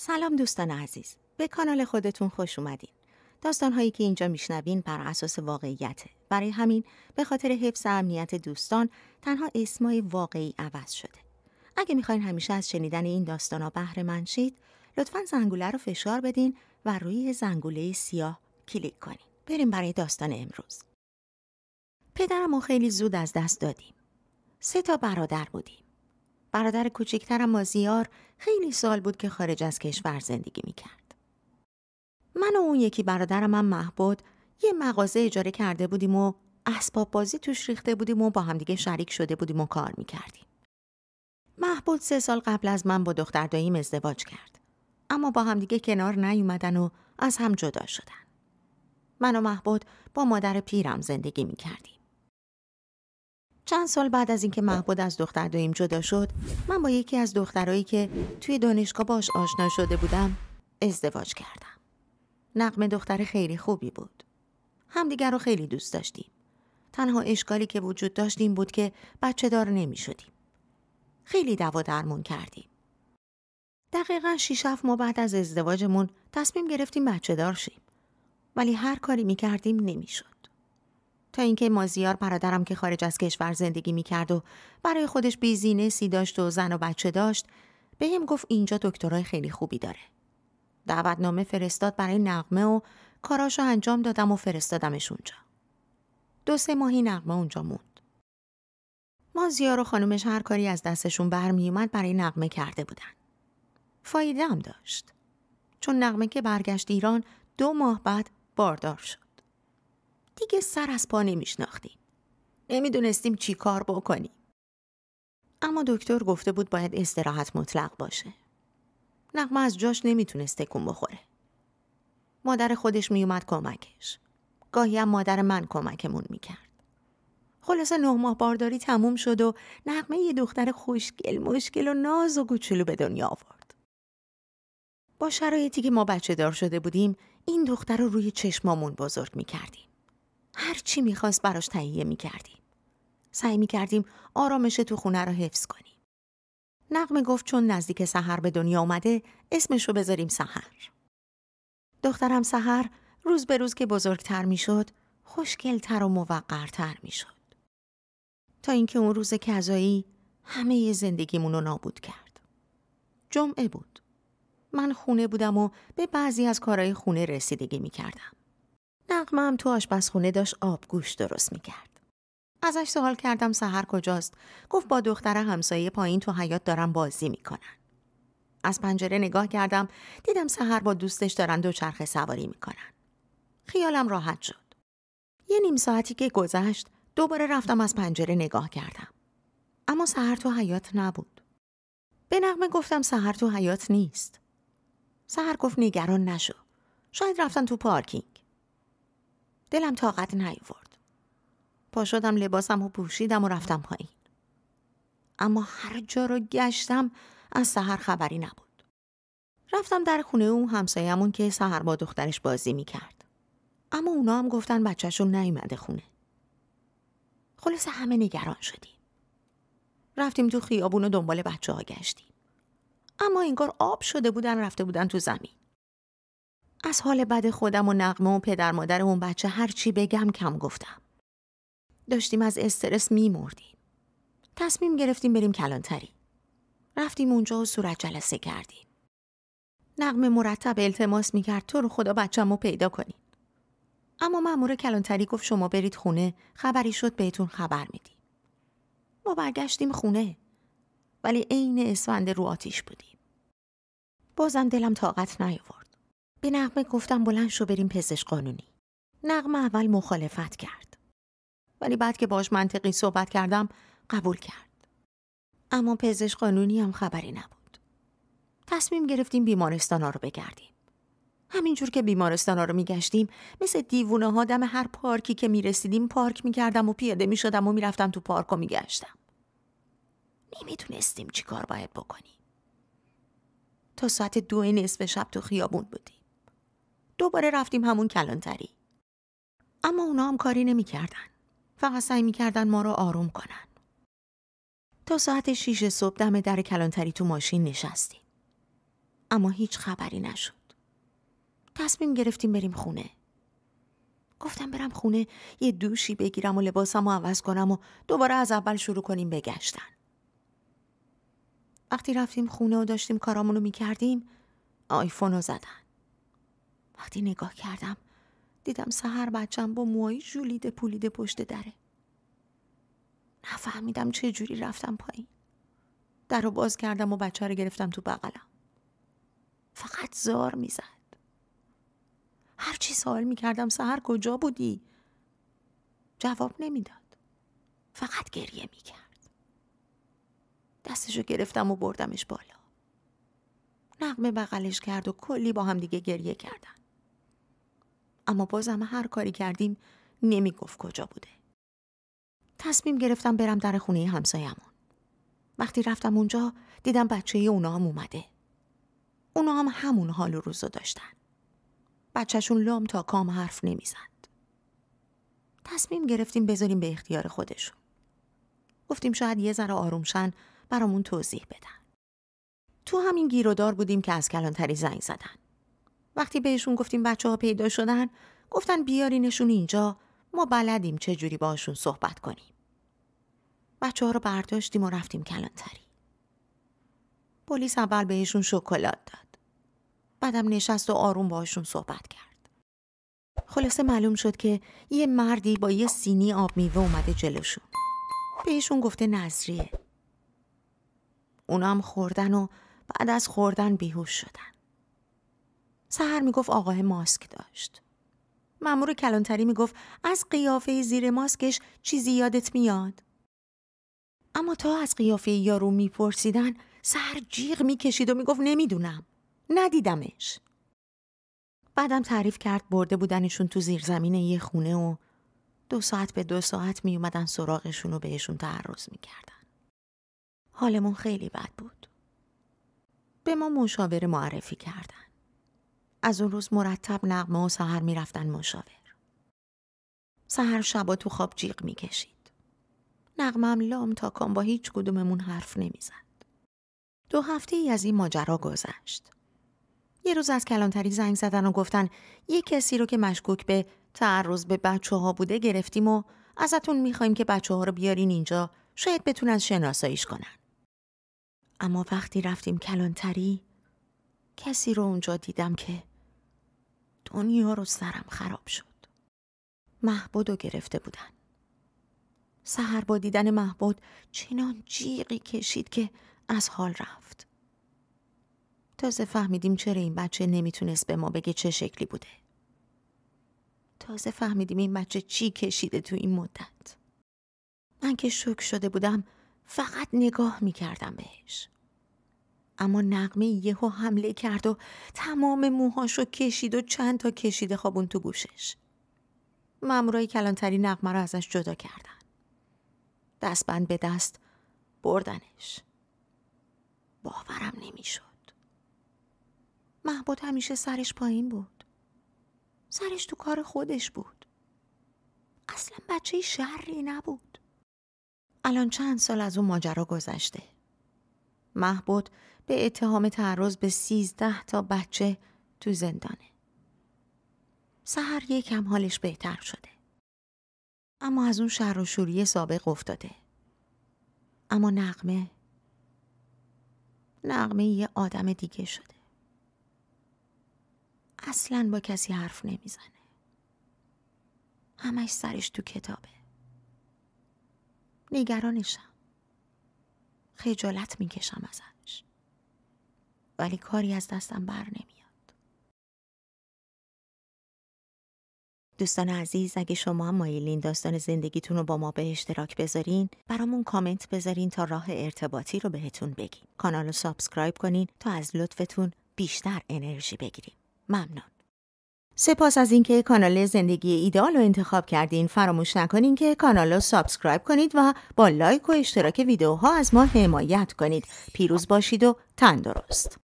سلام دوستان عزیز به کانال خودتون خوش اومدین داستان هایی که اینجا میشنوین بر اساس واقعیته برای همین به خاطر حفظ امنیت دوستان تنها اسمای واقعی عوض شده اگه میخواین همیشه از شنیدن این داستان ها بهره مند شید لطفا زنگوله رو فشار بدین و روی زنگوله سیاه کلیک کنین بریم برای داستان امروز پدرم و خیلی زود از دست دادیم سه تا برادر بودیم برادر کوچکترم مازیار خیلی سال بود که خارج از کشور زندگی می کرد. من و اون یکی برادرم هم محبود یه مغازه اجاره کرده بودیم و اسباب بازی توش ریخته بودیم و با همدیگه شریک شده بودیم و کار می کردیم. محبود سه سال قبل از من با دختر داییم ازدواج کرد. اما با همدیگه کنار نیومدن و از هم جدا شدن. من و محبود با مادر پیرم زندگی می کردیم. چند سال بعد از اینکه محبود از دختر داییم جدا شد من با یکی از دخترایی که توی دانشگاه باش آشنا شده بودم ازدواج کردم نقم دختر خیلی خوبی بود همدیگر رو خیلی دوست داشتیم تنها اشکالی که وجود داشت این بود که بچه دار نمی شدیم. خیلی دوا درمون کردیم. دقیقا شیش هفت ما بعد از ازدواجمون تصمیم گرفتیم بچه دار شیم. ولی هر کاری می کردیم نمی شد. تا اینکه مازیار برادرم که خارج از کشور زندگی میکرد و برای خودش بیزینسی داشت و زن و بچه داشت بهم هم گفت اینجا دکترای خیلی خوبی داره دعوتنامه فرستاد برای نقمه و کاراشو انجام دادم و فرستادمش اونجا دو سه ماهی نقمه اونجا موند مازیار و خانومش هر کاری از دستشون برمیومد برای نقمه کرده بودن فایده هم داشت چون نقمه که برگشت ایران دو ماه بعد باردار شد دیگه سر از پا نمیشناختیم. نمیدونستیم چی کار بکنیم. اما دکتر گفته بود باید استراحت مطلق باشه. نقمه از جاش نمیتونست تکون بخوره. مادر خودش میومد کمکش. گاهی هم مادر من کمکمون میکرد. خلاصه نه ماه بارداری تموم شد و نقمه یه دختر خوشگل مشکل و ناز و گوچلو به دنیا آورد. با شرایطی که ما بچه دار شده بودیم این دختر رو روی چشمامون بزرگ میکردیم. هر چی میخواست براش تهیه میکردیم. سعی میکردیم آرامش تو خونه رو حفظ کنیم. نقمه گفت چون نزدیک سحر به دنیا اومده اسمش رو بذاریم سحر. دخترم سحر روز به روز که بزرگتر میشد خوشگلتر و موقرتر میشد. تا اینکه اون روز کذایی همه زندگیمون رو نابود کرد. جمعه بود. من خونه بودم و به بعضی از کارهای خونه رسیدگی میکردم. نقمه هم تو آشپزخونه داشت آبگوش درست میکرد. ازش سوال کردم سهر کجاست گفت با دختر همسایه پایین تو حیات دارن بازی میکنن از پنجره نگاه کردم دیدم سهر با دوستش دارن دوچرخه سواری میکنن خیالم راحت شد یه نیم ساعتی که گذشت دوباره رفتم از پنجره نگاه کردم اما سهر تو حیات نبود به نقمه گفتم سهر تو حیات نیست سهر گفت نگران نشو شاید رفتن تو پارکینگ دلم طاقت نیورد پا شدم لباسم و پوشیدم و رفتم پایین اما هر جا رو گشتم از سهر خبری نبود رفتم در خونه اون همسایمون که سهر با دخترش بازی میکرد اما اونا هم گفتن بچهشون نیومده خونه خلاصه همه نگران شدیم رفتیم تو خیابون و دنبال بچه ها گشتیم اما انگار آب شده بودن رفته بودن تو زمین از حال بد خودم و نقمه و پدر مادر اون بچه هر چی بگم کم گفتم. داشتیم از استرس میمردیم. تصمیم گرفتیم بریم کلانتری. رفتیم اونجا و صورت جلسه کردیم. نقمه مرتب التماس میکرد تو رو خدا بچم رو پیدا کنین. اما مامور کلانتری گفت شما برید خونه خبری شد بهتون خبر میدیم. ما برگشتیم خونه ولی عین اسفند رو آتیش بودیم. بازم دلم طاقت نیاورد. به نقمه گفتم بلند شو بریم پزشک قانونی. نقمه اول مخالفت کرد. ولی بعد که باش منطقی صحبت کردم قبول کرد. اما پزشک قانونی هم خبری نبود. تصمیم گرفتیم بیمارستان ها رو بگردیم. همینجور که بیمارستان ها رو میگشتیم مثل دیوونه ها دم هر پارکی که میرسیدیم پارک میکردم و پیاده میشدم و میرفتم تو پارک و میگشتم. نمیتونستیم چی کار باید بکنیم. تا ساعت دو نصف شب تو خیابون بودیم. دوباره رفتیم همون کلانتری اما اونا هم کاری نمیکردن فقط سعی میکردن ما رو آروم کنن تا ساعت 6 صبح دم در کلانتری تو ماشین نشستیم اما هیچ خبری نشد تصمیم گرفتیم بریم خونه گفتم برم خونه یه دوشی بگیرم و لباسم رو عوض کنم و دوباره از اول شروع کنیم بگشتن وقتی رفتیم خونه و داشتیم کارامونو میکردیم آیفون رو زدن وقتی نگاه کردم دیدم سهر بچم با موایی جولیده پولیده پشت دره نفهمیدم چه جوری رفتم پایین در رو باز کردم و بچه رو گرفتم تو بغلم فقط زار میزد چی سوال میکردم سهر کجا بودی جواب نمیداد فقط گریه میکرد دستشو گرفتم و بردمش بالا نقمه بغلش کرد و کلی با هم دیگه گریه کردن اما بازم هر کاری کردیم نمیگفت کجا بوده. تصمیم گرفتم برم در خونه همسایمون. وقتی رفتم اونجا دیدم بچه اونا هم اومده. اونا هم همون حال و روزو داشتن. بچهشون لام تا کام حرف نمیزد. تصمیم گرفتیم بذاریم به اختیار خودشون. گفتیم شاید یه ذره آرومشن برامون توضیح بدن. تو همین گیرودار بودیم که از کلانتری زنگ زدن. وقتی بهشون گفتیم بچه ها پیدا شدن گفتن بیارینشون اینجا ما بلدیم چه جوری باشون صحبت کنیم بچه ها رو برداشتیم و رفتیم کلانتری پلیس اول بهشون شکلات داد بعدم نشست و آروم باشون صحبت کرد خلاصه معلوم شد که یه مردی با یه سینی آب میوه اومده جلوشون بهشون گفته نظریه اونا هم خوردن و بعد از خوردن بیهوش شدن سهر میگفت آقاه ماسک داشت. مامور کلانتری میگفت از قیافه زیر ماسکش چیزی یادت میاد. اما تا از قیافه یارو میپرسیدن سهر جیغ میکشید و میگفت نمیدونم. ندیدمش. بعدم تعریف کرد برده بودنشون تو زیرزمین یه خونه و دو ساعت به دو ساعت می اومدن سراغشون و بهشون تعرض میکردن. حالمون خیلی بد بود. به ما مشاوره معرفی کردن. از اون روز مرتب نقمه و سهر رفتن مشاور. سهر شبا تو خواب جیغ کشید هم لام تا کام با هیچ کدوممون حرف نمی زد دو هفته ای از این ماجرا گذشت. یه روز از کلانتری زنگ زدن و گفتن یه کسی رو که مشکوک به تعرض به بچه ها بوده گرفتیم و ازتون میخوایم که بچه ها رو بیارین اینجا شاید بتونن شناساییش کنن. اما وقتی رفتیم کلانتری کسی رو اونجا دیدم که دنیا رو سرم خراب شد محبود رو گرفته بودن سهر با دیدن محبود چنان جیغی کشید که از حال رفت تازه فهمیدیم چرا این بچه نمیتونست به ما بگه چه شکلی بوده تازه فهمیدیم این بچه چی کشیده تو این مدت من که شک شده بودم فقط نگاه میکردم بهش اما نقمه یهو حمله کرد و تمام موهاشو کشید و چند تا کشیده خوابون تو گوشش. مامورای کلانتری نقمه رو ازش جدا کردن. دستبند به دست بردنش. باورم نمیشد. محبود همیشه سرش پایین بود. سرش تو کار خودش بود. اصلا بچه شری نبود. الان چند سال از اون ماجرا گذشته. محبود به اتهام تعرض به سیزده تا بچه تو زندانه. سهر یکم حالش بهتر شده. اما از اون شهر و شوری سابق افتاده. اما نقمه نقمه یه آدم دیگه شده. اصلا با کسی حرف نمیزنه. همش سرش تو کتابه. نگرانشم. خجالت میکشم ازش. ولی کاری از دستم بر نمیاد. دوستان عزیز اگه شما هم مایلین داستان زندگیتون رو با ما به اشتراک بذارین برامون کامنت بذارین تا راه ارتباطی رو بهتون بگیم کانال رو سابسکرایب کنین تا از لطفتون بیشتر انرژی بگیریم ممنون سپاس از اینکه کانال زندگی ایدال رو انتخاب کردین فراموش نکنین که کانال رو سابسکرایب کنید و با لایک و اشتراک ویدیوها از ما حمایت کنید پیروز باشید و تندرست